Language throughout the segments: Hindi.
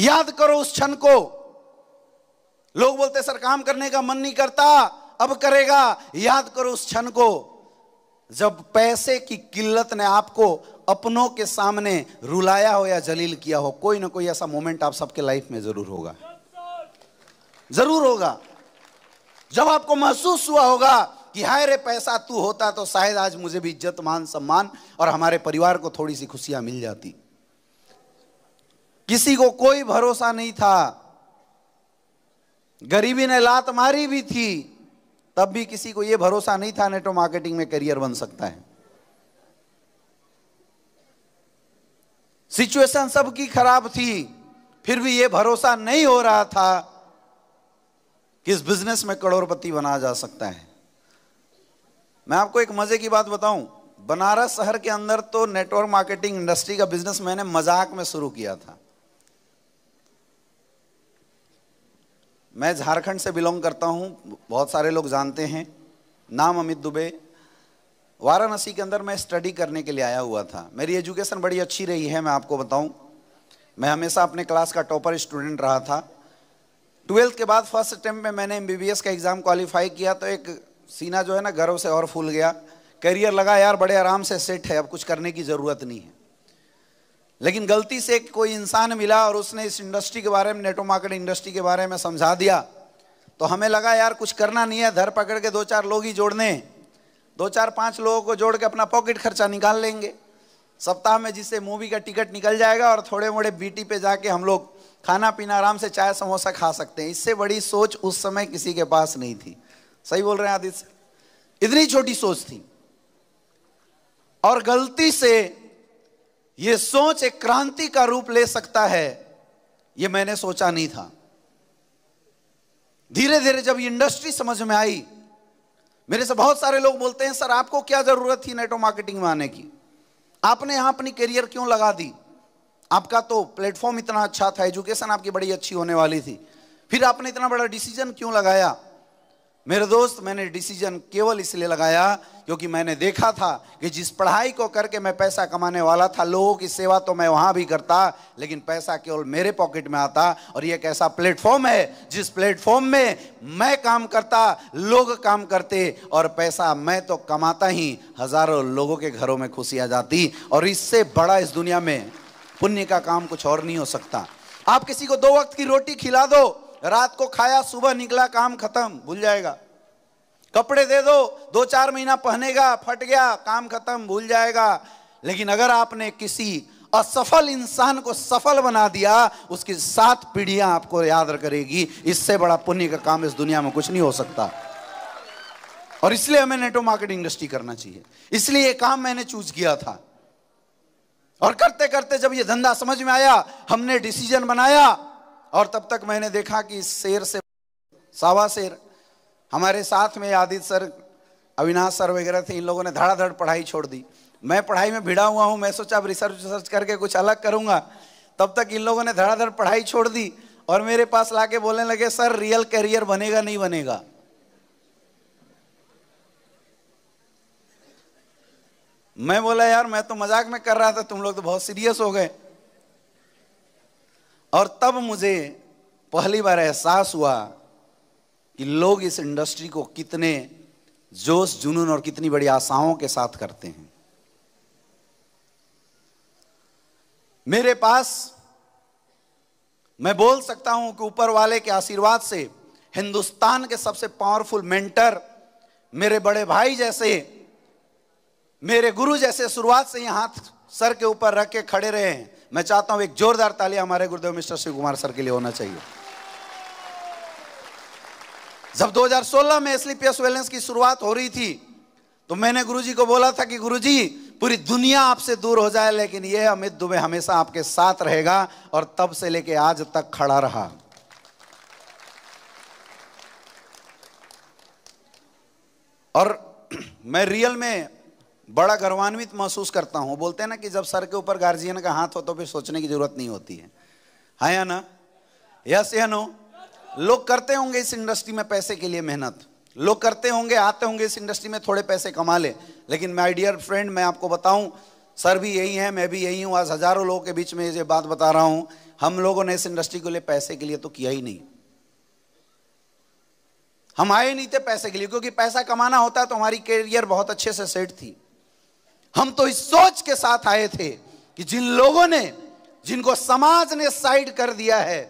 याद करो उस क्षण को लोग बोलते सर काम करने का मन नहीं करता अब करेगा याद करो उस क्षण को जब पैसे की किल्लत ने आपको अपनों के सामने रुलाया हो या जलील किया हो कोई ना कोई ऐसा मोमेंट आप सबके लाइफ में जरूर होगा जरूर होगा जब आपको महसूस हुआ होगा कि हाय रे पैसा तू होता तो शायद आज मुझे भी इज्जत मान सम्मान और हमारे परिवार को थोड़ी सी खुशियां मिल जाती किसी को कोई भरोसा नहीं था गरीबी ने लात मारी भी थी तब भी किसी को यह भरोसा नहीं था नेटो मार्केटिंग में करियर बन सकता है सिचुएशन सबकी खराब थी फिर भी यह भरोसा नहीं हो रहा था कि इस बिजनेस में करोड़पति बना जा सकता है मैं आपको एक मजे की बात बताऊं बनारस शहर के अंदर तो नेटवर्क मार्केटिंग इंडस्ट्री का बिजनेस मैंने मजाक में शुरू किया था मैं झारखंड से बिलोंग करता हूँ बहुत सारे लोग जानते हैं नाम अमित दुबे वाराणसी के अंदर मैं स्टडी करने के लिए आया हुआ था मेरी एजुकेशन बड़ी अच्छी रही है मैं आपको बताऊं मैं हमेशा अपने क्लास का टॉपर स्टूडेंट रहा था ट्वेल्थ के बाद फर्स्ट अटैम्प्ट में मैंने एम का एग्ज़ाम क्वालिफाई किया तो एक सीना जो है ना गर्व से और फूल गया करियर लगा यार बड़े आराम से सेट है अब कुछ करने की ज़रूरत नहीं है लेकिन गलती से कोई इंसान मिला और उसने इस इंडस्ट्री के बारे में नेटो मार्केट इंडस्ट्री के बारे में समझा दिया तो हमें लगा यार कुछ करना नहीं है धर पकड़ के दो चार लोग ही जोड़ने दो चार पांच लोगों को जोड़ के अपना पॉकेट खर्चा निकाल लेंगे सप्ताह में जिससे मूवी का टिकट निकल जाएगा और थोड़े मोड़े बीटी पे जाके हम लोग खाना पीना आराम से चाय समोसा खा सकते हैं इससे बड़ी सोच उस समय किसी के पास नहीं थी सही बोल रहे हैं आदित्य इतनी छोटी सोच थी और गलती से ये सोच एक क्रांति का रूप ले सकता है ये मैंने सोचा नहीं था धीरे धीरे जब इंडस्ट्री समझ में आई मेरे से बहुत सारे लोग बोलते हैं सर आपको क्या जरूरत थी नेटो मार्केटिंग में आने की आपने यहां अपनी करियर क्यों लगा दी आपका तो प्लेटफॉर्म इतना अच्छा था एजुकेशन आपकी बड़ी अच्छी होने वाली थी फिर आपने इतना बड़ा डिसीजन क्यों लगाया मेरे दोस्त मैंने डिसीजन केवल इसलिए लगाया क्योंकि मैंने देखा था कि जिस पढ़ाई को करके मैं पैसा कमाने वाला था लोगों की सेवा तो मैं वहां भी करता लेकिन पैसा केवल मेरे पॉकेट में आता और ये एक ऐसा प्लेटफॉर्म है जिस प्लेटफॉर्म में मैं काम करता लोग काम करते और पैसा मैं तो कमाता ही हजारों लोगों के घरों में खुशी आ जाती और इससे बड़ा इस दुनिया में पुण्य का काम कुछ और नहीं हो सकता आप किसी को दो वक्त की रोटी खिला दो रात को खाया सुबह निकला काम खत्म भूल जाएगा कपड़े दे दो दो चार महीना पहनेगा फट गया काम खत्म भूल जाएगा लेकिन अगर आपने किसी असफल इंसान को सफल बना दिया उसकी सात पीढ़ियां आपको याद करेगी इससे बड़ा पुण्य का काम इस दुनिया में कुछ नहीं हो सकता और इसलिए हमें नेटो मार्केटिंग इंडस्ट्री करना चाहिए इसलिए ये काम मैंने चूज किया था और करते करते जब ये धंधा समझ में आया हमने डिसीजन बनाया और तब तक मैंने देखा कि शेर से सावा शेर हमारे साथ में आदित्य सर अविनाश सर वगैरह थे इन लोगों ने धड़ाधड़ पढ़ाई छोड़ दी मैं पढ़ाई में भिड़ा हुआ हूँ मैं सोचा अब रिसर्च रिसर्च करके कुछ अलग करूँगा तब तक इन लोगों ने धड़ाधड़ पढ़ाई छोड़ दी और मेरे पास लाके बोलने लगे सर रियल करियर बनेगा नहीं बनेगा मैं बोला यार मैं तो मजाक में कर रहा था तुम लोग तो बहुत सीरियस हो गए और तब मुझे पहली बार एहसास हुआ कि लोग इस इंडस्ट्री को कितने जोश जुनून और कितनी बड़ी आशाओं के साथ करते हैं मेरे पास मैं बोल सकता हूं कि ऊपर वाले के आशीर्वाद से हिंदुस्तान के सबसे पावरफुल मेंटर मेरे बड़े भाई जैसे मेरे गुरु जैसे शुरुआत से ही हाथ सर के ऊपर रख के खड़े रहे हैं मैं चाहता हूं एक जोरदार ताली हमारे गुरुदेव मिस्टर शिव कुमार सर के लिए होना चाहिए जब 2016 में एसलीपीएस वेलेंस की शुरुआत हो रही थी तो मैंने गुरुजी को बोला था कि गुरुजी पूरी दुनिया आपसे दूर हो जाए लेकिन यह अमित दुबे हमेशा आपके साथ रहेगा और तब से लेके आज तक खड़ा रहा और मैं रियल में बड़ा गर्वान्वित महसूस करता हूँ बोलते हैं ना कि जब सर के ऊपर गार्जियन का हाथ हो तो फिर सोचने की जरूरत नहीं होती है है या ना यस या नो लोग करते होंगे इस इंडस्ट्री में पैसे के लिए मेहनत लोग करते होंगे आते होंगे इस इंडस्ट्री में थोड़े पैसे कमा ले। लेकिन माई डियर फ्रेंड मैं आपको बताऊं सर भी यही है मैं भी यही हूं आज हजारों लोगों के बीच में ये बात बता रहा हूं हम लोगों ने इस इंडस्ट्री के लिए पैसे के लिए तो किया ही नहीं हम आए नहीं थे पैसे के लिए क्योंकि पैसा कमाना होता तो हमारी करियर बहुत अच्छे से सेट थी हम तो इस सोच के साथ आए थे कि जिन लोगों ने जिनको समाज ने साइड कर दिया है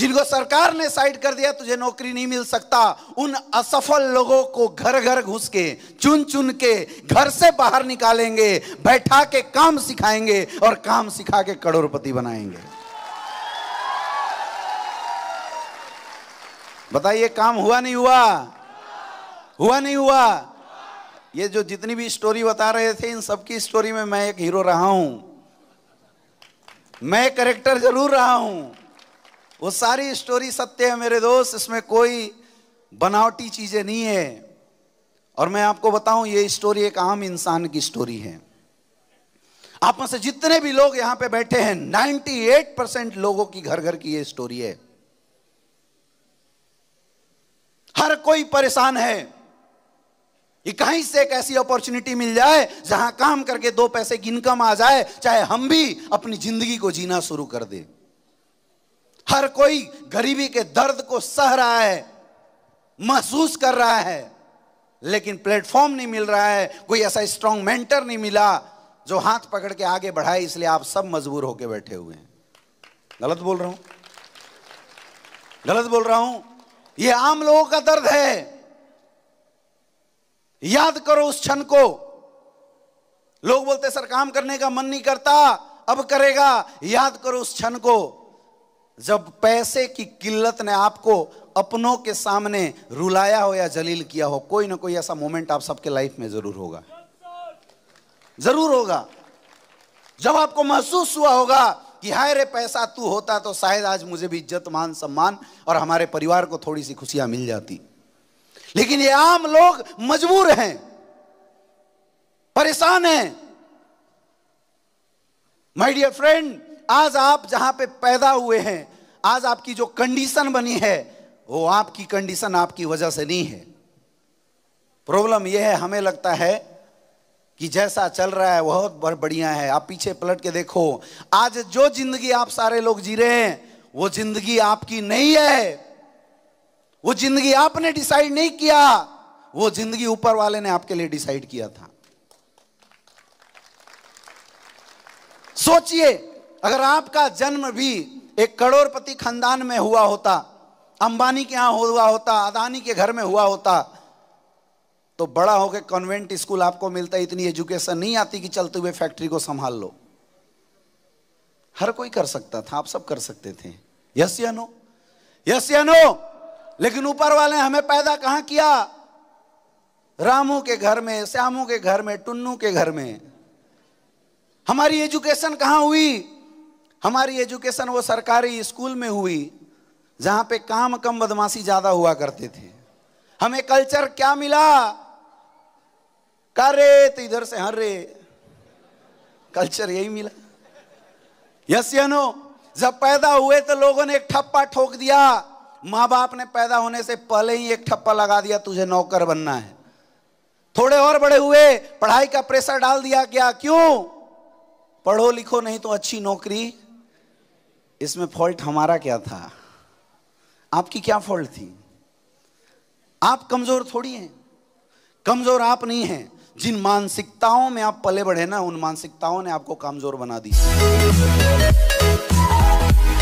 जिनको सरकार ने साइड कर दिया तुझे नौकरी नहीं मिल सकता उन असफल लोगों को घर घर घुस के चुन चुन के घर से बाहर निकालेंगे बैठा के काम सिखाएंगे और काम सिखा के करोड़पति बनाएंगे बताइए काम हुआ नहीं हुआ हुआ नहीं हुआ ये जो जितनी भी स्टोरी बता रहे थे इन सबकी स्टोरी में मैं एक हीरो रहा हूं मैं करेक्टर जरूर रहा हूं वो सारी स्टोरी सत्य है मेरे दोस्त इसमें कोई बनावटी चीजें नहीं है और मैं आपको बताऊं ये स्टोरी एक आम इंसान की स्टोरी है आप में से जितने भी लोग यहां पे बैठे हैं 98 परसेंट लोगों की घर घर की ये स्टोरी है हर कोई परेशान है ये कहीं से एक ऐसी अपॉर्चुनिटी मिल जाए जहां काम करके दो पैसे की इनकम आ जाए चाहे हम भी अपनी जिंदगी को जीना शुरू कर दे हर कोई गरीबी के दर्द को सह रहा है महसूस कर रहा है लेकिन प्लेटफॉर्म नहीं मिल रहा है कोई ऐसा स्ट्रांग मेंटर नहीं मिला जो हाथ पकड़ के आगे बढ़ाए इसलिए आप सब मजबूर होके बैठे हुए हैं गलत बोल रहा हूं गलत बोल रहा हूं यह आम लोगों का दर्द है याद करो उस क्षण को लोग बोलते सर काम करने का मन नहीं करता अब करेगा याद करो उस क्षण को जब पैसे की किल्लत ने आपको अपनों के सामने रुलाया हो या जलील किया हो कोई ना कोई ऐसा मोमेंट आप सबके लाइफ में जरूर होगा जरूर होगा जब आपको महसूस हुआ होगा कि हाय रे पैसा तू होता तो शायद आज मुझे भी इज्जत मान सम्मान और हमारे परिवार को थोड़ी सी खुशियां मिल जाती लेकिन ये आम लोग मजबूर हैं परेशान हैं माय डियर फ्रेंड आज आप जहां पे पैदा हुए हैं आज आपकी जो कंडीशन बनी है वो आपकी कंडीशन आपकी वजह से नहीं है प्रॉब्लम यह है हमें लगता है कि जैसा चल रहा है बहुत बहुत बढ़िया है आप पीछे पलट के देखो आज जो जिंदगी आप सारे लोग जी रहे हैं वो जिंदगी आपकी नहीं है वो जिंदगी आपने डिसाइड नहीं किया वो जिंदगी ऊपर वाले ने आपके लिए डिसाइड किया था सोचिए अगर आपका जन्म भी एक करोड़पति खानदान में हुआ होता अंबानी के यहां हुआ होता अदानी के घर में हुआ होता तो बड़ा होकर कॉन्वेंट स्कूल आपको मिलता है इतनी एजुकेशन नहीं आती कि चलते हुए फैक्ट्री को संभाल लो हर कोई कर सकता था आप सब कर सकते थे यस या नो यस या नो लेकिन ऊपर वाले हमें पैदा कहाँ किया रामू के घर में श्यामू के घर में टुन्नू के घर में हमारी एजुकेशन कहां हुई हमारी एजुकेशन वो सरकारी स्कूल में हुई जहां पे काम कम बदमाशी ज़्यादा हुआ करते थे हमें कल्चर क्या मिला करे तो इधर से हर रे कल्चर यही मिला यस यनो जब पैदा हुए तो लोगों ने एक ठप्पा ठोक दिया माँ बाप ने पैदा होने से पहले ही एक ठप्पा लगा दिया तुझे नौकर बनना है थोड़े और बड़े हुए पढ़ाई का प्रेशर डाल दिया क्या क्यों पढ़ो लिखो नहीं तो अच्छी नौकरी इसमें फॉल्ट हमारा क्या था आपकी क्या फॉल्ट थी आप कमजोर थोड़ी हैं कमजोर आप नहीं हैं जिन मानसिकताओं में आप पले बढ़े ना उन मानसिकताओं ने आपको कमजोर बना दी